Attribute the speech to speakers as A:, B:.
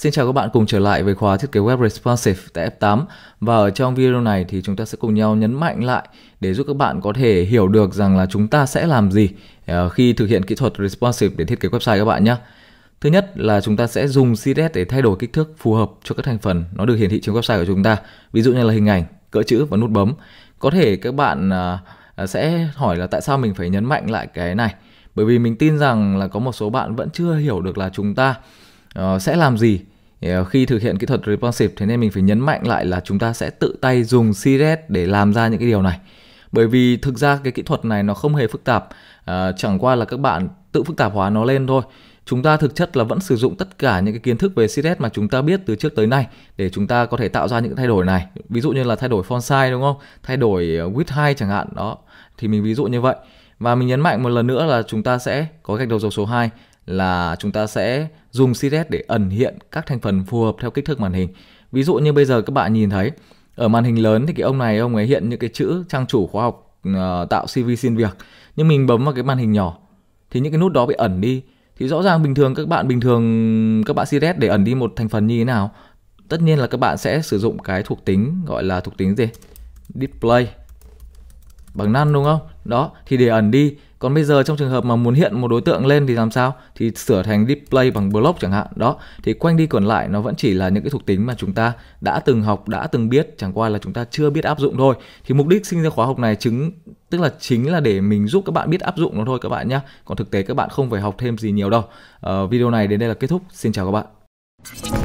A: Xin chào các bạn cùng trở lại với khóa thiết kế web responsive tại F8 và ở trong video này thì chúng ta sẽ cùng nhau nhấn mạnh lại để giúp các bạn có thể hiểu được rằng là chúng ta sẽ làm gì ờ, khi thực hiện kỹ thuật responsive để thiết kế website các bạn nhé. Thứ nhất là chúng ta sẽ dùng CSS để thay đổi kích thước phù hợp cho các thành phần nó được hiển thị trên website của chúng ta. Ví dụ như là hình ảnh, cỡ chữ và nút bấm. Có thể các bạn ờ, ờ, sẽ hỏi là tại sao mình phải nhấn mạnh lại cái này? Bởi vì mình tin rằng là có một số bạn vẫn chưa hiểu được là chúng ta Ờ, sẽ làm gì ờ, khi thực hiện kỹ thuật responsive thế nên mình phải nhấn mạnh lại là chúng ta sẽ tự tay dùng CRS để làm ra những cái điều này bởi vì thực ra cái kỹ thuật này nó không hề phức tạp ờ, chẳng qua là các bạn tự phức tạp hóa nó lên thôi chúng ta thực chất là vẫn sử dụng tất cả những cái kiến thức về CSS mà chúng ta biết từ trước tới nay để chúng ta có thể tạo ra những thay đổi này ví dụ như là thay đổi font size đúng không thay đổi width height chẳng hạn đó thì mình ví dụ như vậy và mình nhấn mạnh một lần nữa là chúng ta sẽ có gạch đầu dấu số 2 là chúng ta sẽ dùng CSS để ẩn hiện các thành phần phù hợp theo kích thước màn hình. Ví dụ như bây giờ các bạn nhìn thấy ở màn hình lớn thì cái ông này ông ấy hiện những cái chữ trang chủ khoa học uh, tạo CV xin việc. Nhưng mình bấm vào cái màn hình nhỏ thì những cái nút đó bị ẩn đi. Thì rõ ràng bình thường các bạn bình thường các bạn CSS để ẩn đi một thành phần như thế nào? Tất nhiên là các bạn sẽ sử dụng cái thuộc tính gọi là thuộc tính gì? Display bằng none đúng không? Đó, thì để ẩn đi còn bây giờ trong trường hợp mà muốn hiện một đối tượng lên thì làm sao thì sửa thành display bằng block chẳng hạn đó thì quanh đi quẩn lại nó vẫn chỉ là những cái thuộc tính mà chúng ta đã từng học đã từng biết chẳng qua là chúng ta chưa biết áp dụng thôi thì mục đích sinh ra khóa học này chứng tức là chính là để mình giúp các bạn biết áp dụng nó thôi các bạn nhé còn thực tế các bạn không phải học thêm gì nhiều đâu ờ, video này đến đây là kết thúc xin chào các bạn